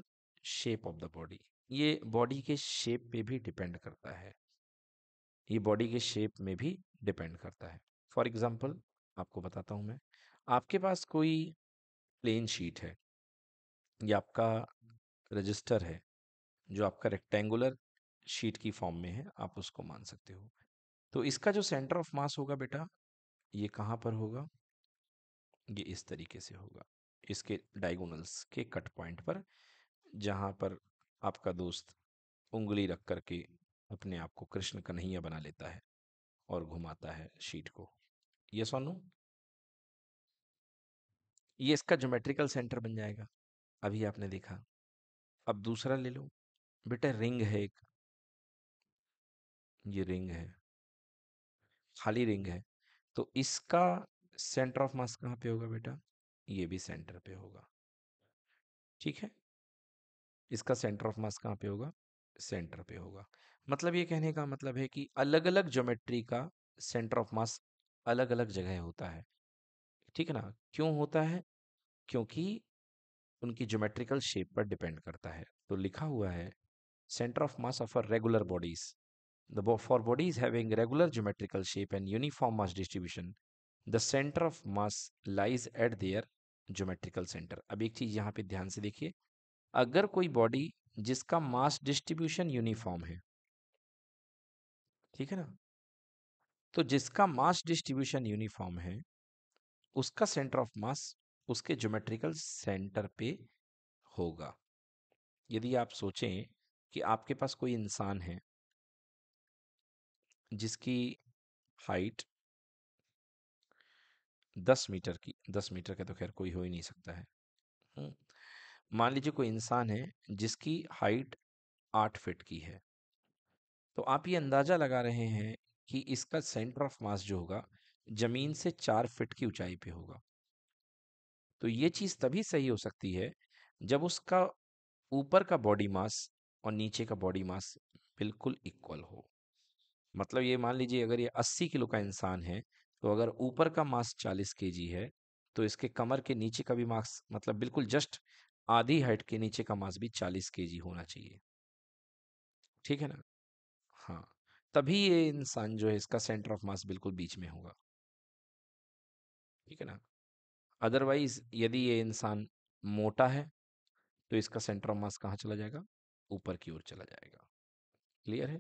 shape of the body ये बॉडी के शेप पे भी डिपेंड करता है ये बॉडी के शेप में भी डिपेंड करता है फॉर एग्जाम्पल आपको बताता हूँ मैं आपके पास कोई प्लेन शीट है या आपका रजिस्टर है जो आपका रेक्टेंगुलर शीट की फॉर्म में है आप उसको मान सकते हो तो इसका जो सेंटर ऑफ मास होगा बेटा ये कहाँ पर होगा ये इस तरीके से होगा इसके डायगोनल्स के कट पॉइंट पर जहाँ पर आपका दोस्त उंगली रख करके अपने आप को कृष्ण कन्हैया बना लेता है और घुमाता है शीट को ये सोनू ये इसका ज्योमेट्रिकल सेंटर बन जाएगा अभी आपने देखा अब दूसरा ले लो बेटा रिंग है एक ये रिंग है खाली रिंग है तो इसका सेंटर ऑफ मास कहाँ पे होगा बेटा ये भी सेंटर पे होगा ठीक है इसका सेंटर ऑफ मास कहाँ पे होगा सेंटर पे होगा मतलब ये कहने का मतलब है कि अलग अलग ज्योमेट्री का सेंटर ऑफ मास अलग अलग जगह होता है ठीक है ना क्यों होता है क्योंकि उनकी ज्योमेट्रिकल शेप पर डिपेंड करता है तो लिखा हुआ है center of mass of our regular bodies. The bo for bodies having regular geometrical shape and uniform mass distribution, the center of mass lies at their geometrical center. अब एक चीज यहाँ पे ध्यान से देखिए अगर कोई बॉडी जिसका मास डिस्ट्रीब्यूशन यूनिफॉर्म है ठीक है ना तो जिसका मास डिस्ट्रीब्यूशन यूनिफॉर्म है उसका सेंटर ऑफ मास उसके ज्योमेट्रिकल सेंटर पे होगा यदि आप सोचें कि आपके पास कोई इंसान है जिसकी हाइट दस मीटर की दस मीटर का तो खैर कोई हो ही नहीं सकता है मान लीजिए कोई इंसान है जिसकी हाइट आठ फिट की है तो आप ये अंदाज़ा लगा रहे हैं कि इसका सेंटर ऑफ मास जो होगा ज़मीन से चार फिट की ऊंचाई पे होगा तो ये चीज़ तभी सही हो सकती है जब उसका ऊपर का बॉडी मास और नीचे का बॉडी मास बिल्कुल इक्वल हो मतलब ये मान लीजिए अगर ये 80 किलो का इंसान है तो अगर ऊपर का मास 40 के है तो इसके कमर के नीचे का भी मास मतलब बिल्कुल जस्ट आधी हाइट के नीचे का मास भी 40 के होना चाहिए ठीक है ना हाँ तभी ये इंसान जो है इसका सेंटर ऑफ मास बिल्कुल बीच में होगा ठीक है ना अदरवाइज यदि ये इंसान मोटा है तो इसका सेंटर ऑफ मास कहाँ चला जाएगा ऊपर की ओर चला जाएगा क्लियर है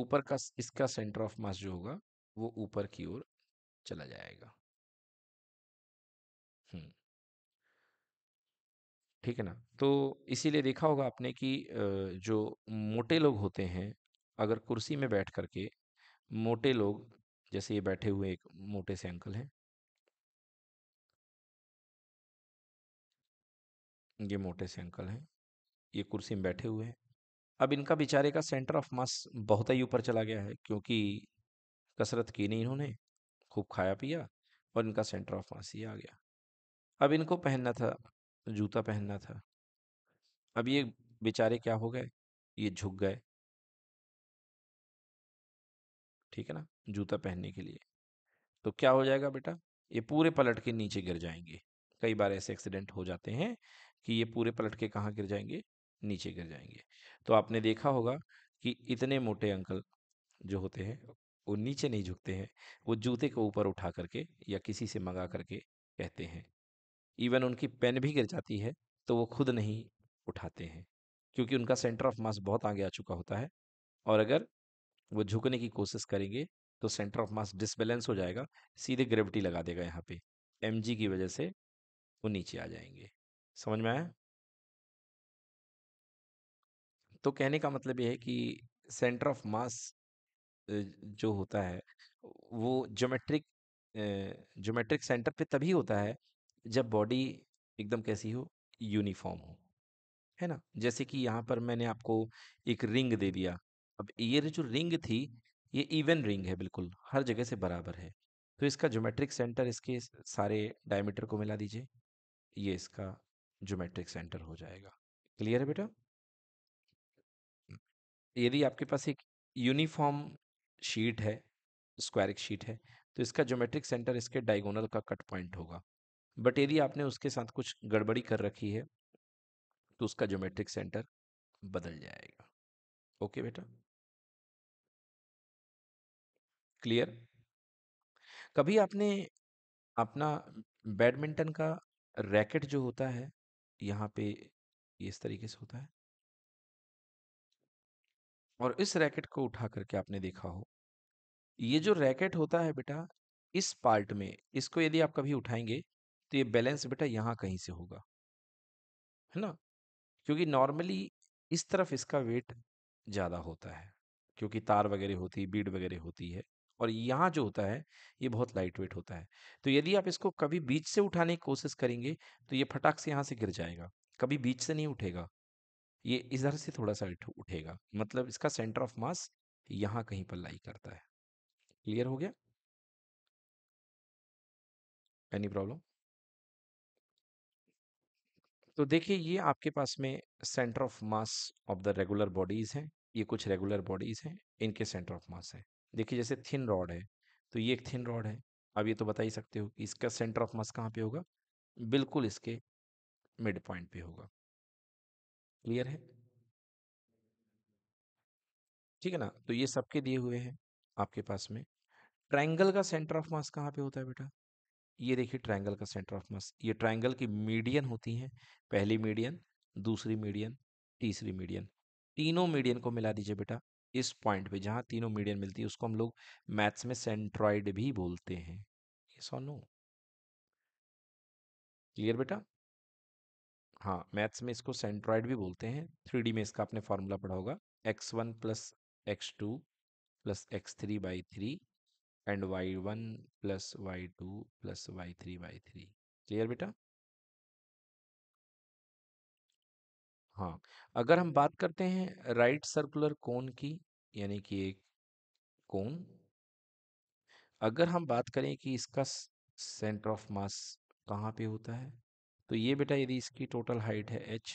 ऊपर का इसका सेंटर ऑफ मास जो होगा वो ऊपर की ओर चला जाएगा हम्म ठीक है ना तो इसीलिए देखा होगा आपने कि जो मोटे लोग होते हैं अगर कुर्सी में बैठ करके मोटे लोग जैसे ये बैठे हुए एक मोटे से अंकल हैं ये मोटे से अंकल हैं ये कुर्सी में बैठे हुए हैं अब इनका बेचारे का सेंटर ऑफ मास बहुत ही ऊपर चला गया है क्योंकि कसरत की नहीं इन्होंने खूब खाया पिया और इनका सेंटर ऑफ मास ही आ गया अब इनको पहनना था जूता पहनना था अब ये बेचारे क्या हो गए ये झुक गए ठीक है ना जूता पहनने के लिए तो क्या हो जाएगा बेटा ये पूरे पलट के नीचे गिर जाएंगे कई बार ऐसे एक्सीडेंट हो जाते हैं कि ये पूरे पलट के कहाँ गिर जाएंगे नीचे गिर जाएंगे तो आपने देखा होगा कि इतने मोटे अंकल जो होते हैं, वो नीचे नहीं झुकते हैं, वो जूते को ऊपर उठा करके या किसी से मंगा करके कहते हैं। इवन उनकी पेन भी गिर जाती है, तो वो खुद नहीं उठाते हैं, क्योंकि उनका सेंटर ऑफ मास बहुत आगे आ चुका होता है और अगर वो झुकने की कोशिश करेंगे, तो सेंटर ऑफ मास डिसबैलेंस हो जाएगा, सीधे ग्रेविटी लगा देगा यहाँ पे। एम की वजह से वो नीचे आ जाएंगे समझ में आया? तो कहने का मतलब ये है कि सेंटर ऑफ मास जो होता है वो ज्योमेट्रिक ज्योमेट्रिक सेंटर पे तभी होता है जब बॉडी एकदम कैसी हो यूनिफॉर्म हो है ना जैसे कि यहाँ पर मैंने आपको एक रिंग दे दिया अब ये जो रिंग थी ये इवन रिंग है बिल्कुल हर जगह से बराबर है तो इसका ज्योमेट्रिक सेंटर इसके सारे डायमीटर को मिला दीजिए ये इसका ज्योमेट्रिक सेंटर हो जाएगा क्लियर है बेटा यदि आपके पास एक यूनिफॉर्म शीट है स्क्वायरिक शीट है तो इसका ज्योमेट्रिक सेंटर इसके डायगोनल का कट पॉइंट होगा बट यदि आपने उसके साथ कुछ गड़बड़ी कर रखी है तो उसका ज्योमेट्रिक सेंटर बदल जाएगा ओके बेटा क्लियर कभी आपने अपना बैडमिंटन का रैकेट जो होता है यहाँ पे इस तरीके से होता है और इस रैकेट को उठा करके आपने देखा हो ये जो रैकेट होता है बेटा इस पार्ट में इसको यदि आप कभी उठाएंगे तो ये बैलेंस बेटा यहाँ कहीं से होगा है ना क्योंकि नॉर्मली इस तरफ इसका वेट ज़्यादा होता है क्योंकि तार वगैरह होती है बीड वगैरह होती है और यहाँ जो होता है ये बहुत लाइट वेट होता है तो यदि आप इसको कभी बीच से उठाने की कोशिश करेंगे तो ये फटाक से यहाँ से गिर जाएगा कभी बीच से नहीं उठेगा ये इधर से थोड़ा सा उठेगा मतलब इसका सेंटर ऑफ मास यहाँ कहीं पर लाई करता है क्लियर हो गया एनी प्रॉब्लम तो देखिए ये आपके पास में centre of mass of the regular bodies हैं ये कुछ रेगुलर बॉडीज हैं इनके सेंटर ऑफ मास है देखिए जैसे थिन रॉड है तो ये एक थिन रॉड है अब ये तो बता ही सकते हो कि इसका सेंटर ऑफ मास कहाँ पे होगा बिल्कुल इसके मिड पॉइंट पे होगा क्लियर है ठीक है ना तो ये सबके दिए हुए हैं आपके पास में ट्राइंगल का सेंटर ऑफ मास कहाँ पे होता है बेटा ये देखिए ट्राइंगल का सेंटर ऑफ मास ये ट्राइंगल की मीडियन होती है पहली मीडियन दूसरी मीडियन तीसरी मीडियन तीनों मीडियन को मिला दीजिए बेटा इस पॉइंट पे जहाँ तीनों मीडियन मिलती है उसको हम लोग मैथ्स में सेंट्रॉइड भी बोलते हैं ये सो नो क्लियर बेटा हाँ मैथ्स में इसको सेंट्रॉइड भी बोलते हैं थ्री में इसका आपने फॉर्मूला पढ़ा होगा X one plus X two plus X three by three and Y one plus Y two plus Y three by three clear बेटा हाँ अगर हम बात करते हैं राइट सर्कुलर कोन की यानी कि एक कोन अगर हम बात करें कि इसका सेंटर ऑफ मास कहाँ पे होता है तो ये बेटा यदि इसकी टोटल हाइट है H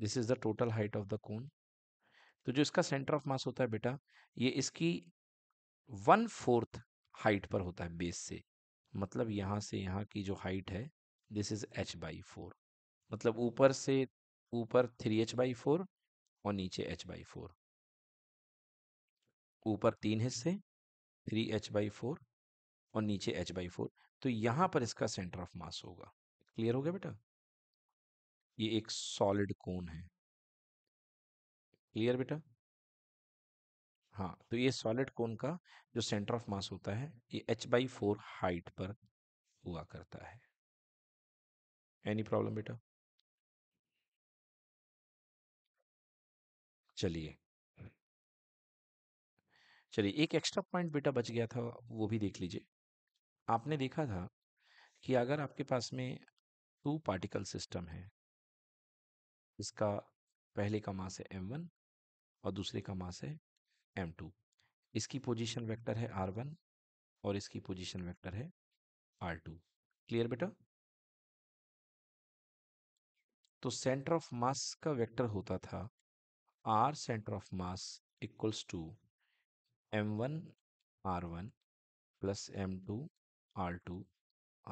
this is the total height of the cone तो जो इसका सेंटर ऑफ मास होता है बेटा ये इसकी वन फोर्थ हाइट पर होता है बेस से मतलब यहाँ से यहाँ की जो हाइट है this is H by four मतलब ऊपर से ऊपर थ्री एच बाई फोर और नीचे एच बाई फोर ऊपर तीन हिस्से थ्री एच बाई फोर और नीचे एच बाई फोर तो यहाँ पर इसका सेंटर ऑफ मास होगा क्लियर हो गया बेटा ये एक सॉलिड कोन है क्लियर बेटा हाँ तो ये सॉलिड कोन का जो सेंटर ऑफ मास होता है ये एच बाई फोर हाइट पर हुआ करता है एनी प्रॉब्लम बेटा चलिए चलिए एक एक्स्ट्रा पॉइंट बेटा बच गया था वो भी देख लीजिए आपने देखा था कि अगर आपके पास में टू पार्टिकल सिस्टम है इसका पहले का मास है एम वन और दूसरे का मास है एम टू इसकी पोजीशन हम्म। वेक्टर है आर वन और इसकी पोजीशन वेक्टर है आर टू क्लियर बेटा तो सेंटर ऑफ मास का वेक्टर होता था R centre of mass equals to M one R one plus M two R two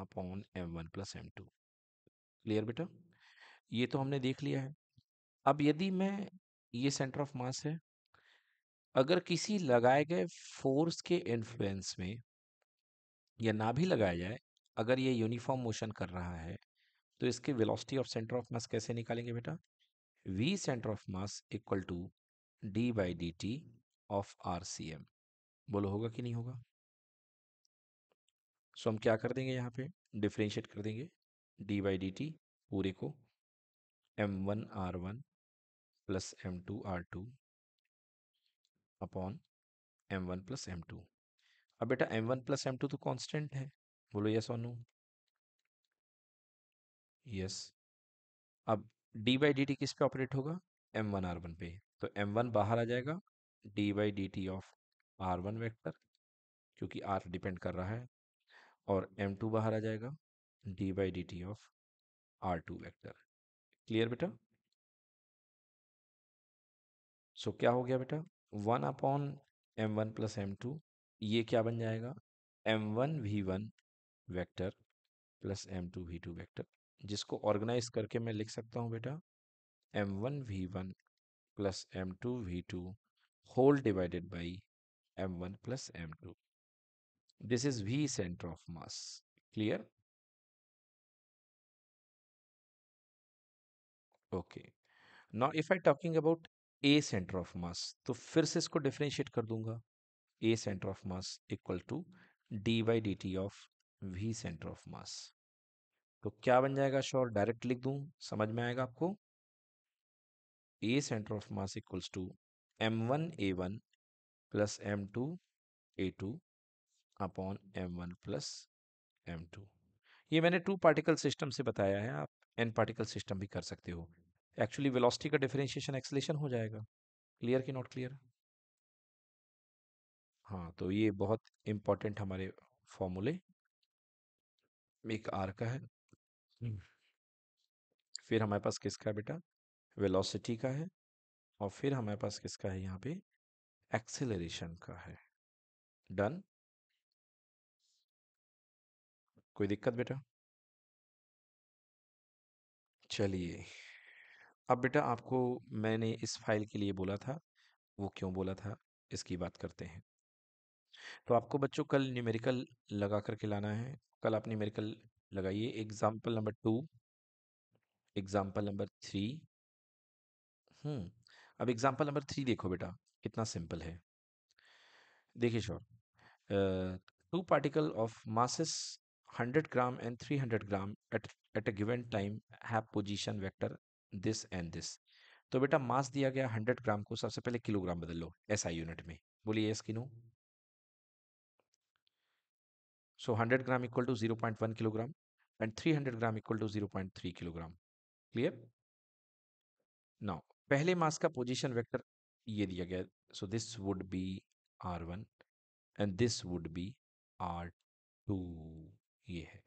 upon M one plus M two clear बेटा ये तो हमने देख लिया है अब यदि मैं ये सेंटर ऑफ मास है अगर किसी लगाए गए फोर्स के इन्फ्लुएंस में या ना भी लगाया जाए अगर ये यूनिफॉर्म मोशन कर रहा है तो इसके velocity of centre of mass कैसे निकालेंगे बेटा V centre of mass equal to D by D T of R C M बोलो होगा कि नहीं होगा सो so, हम क्या कर देंगे यहाँ पे डिफ्रेंशिएट कर देंगे डी बाई डी टी पूरे को M one R one plus M two R two upon M one plus M two अब बेटा M one plus M two तो कांस्टेंट है बोलो यस और नो यस अब डी बाई डी टी किस पे ऑपरेट होगा एम वन आर वन पे तो एम वन बाहर आ जाएगा d by D T of r one vector क्योंकि आर डिपेंड कर रहा है और एम टू बाहर आ जाएगा d by D T of r two vector clear बेटा सो क्या हो गया बेटा one upon M one plus M two ये क्या बन जाएगा m one we one vector plus M two we two vector जिसको ऑर्गेनाइज करके मैं लिख सकता हूँ बेटा M one we one plus M two we two whole divided by M one plus M two this is v centre of mass clear okay now if I talking about a centre of mass तो फिर से इसको differentiate कर दूंगा a centre of mass equal to D by D T of v centre of mass तो क्या बन जाएगा श्योर डायरेक्ट लिख दूं समझ में आएगा आपको a centre of mass equals to M one a one plus M two a two upon M one plus M two ये मैंने टू पार्टिकल सिस्टम से बताया है आप एन पार्टिकल सिस्टम भी कर सकते हो एक्चुअली वेलोसिटी का डिफरेंशिएशन एक्सलेशन हो जाएगा क्लियर कि नॉट क्लियर हाँ तो ये बहुत इम्पॉर्टेंट हमारे फॉर्मूले एक आर का है फिर हमारे पास किसका बेटा वेलोसिटी का है और फिर हमारे पास किसका है यहाँ पे एक्सेलरेशन का है डन कोई दिक्कत बेटा चलिए अब बेटा आपको मैंने इस फाइल के लिए बोला था वो क्यों बोला था इसकी बात करते हैं तो आपको बच्चों कल न्यूमेरिकल लगा करके लाना है कल आप न्यूमेरिकल लगाइए example number two example number three hmm अब एग्जाम्पल नंबर थ्री देखो बेटा कितना सिंपल है देखिए so two particle of masses 100 gram and 300 gram at, at a given time have position vector this and this तो बेटा मास दिया गया 100 ग्राम को सबसे पहले किलोग्राम बदल लो एसआई यूनिट में बोलिए यस कि no so 100 gram equal to 0.1 kilogram and 300 gram equal to 0.3 kilogram clear now पहले मास का पोजीशन वेक्टर ये दिया गया so this would be r one and this would be r two ये है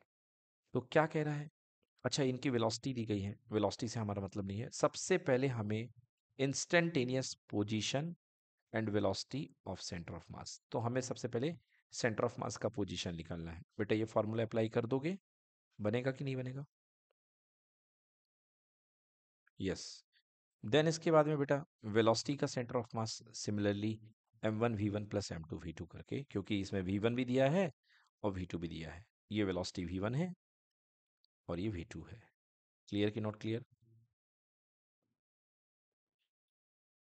तो क्या कह रहा है अच्छा इनकी वेलोसिटी दी गई है वेलोसिटी से हमारा मतलब नहीं है सबसे पहले हमें instantaneous position and velocity of centre of mass तो हमें सबसे पहले सेंटर ऑफ मास का पोजीशन निकालना है बेटा ये फॉर्मूला अप्लाई कर दोगे बनेगा कि नहीं बनेगा यस yes. देन इसके बाद में बेटा वेलोसिटी का centre of mass similarly m one we one plus M two we two करके क्योंकि इसमें वी वन भी दिया है और वी टू भी दिया है ये वेलोसिटी वी वन है और ये वी टू है क्लियर कि नॉट क्लियर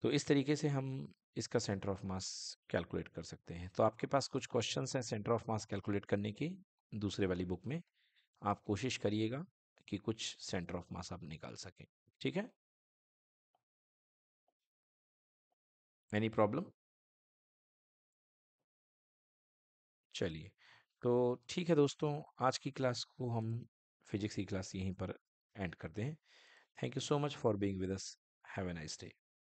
तो इस तरीके से हम इसका सेंटर ऑफ मास कैलकुलेट कर सकते हैं तो आपके पास कुछ क्वेश्चन हैं सेंटर ऑफ मास कैलकुलेट करने के दूसरे वाली बुक में आप कोशिश करिएगा कि कुछ सेंटर ऑफ मास आप निकाल सकें ठीक है एनी प्रॉब्लम चलिए तो ठीक है दोस्तों आज की क्लास को हम फिजिक्स की क्लास यहीं पर एंड करते हैं thank you so much for being with us have a nice day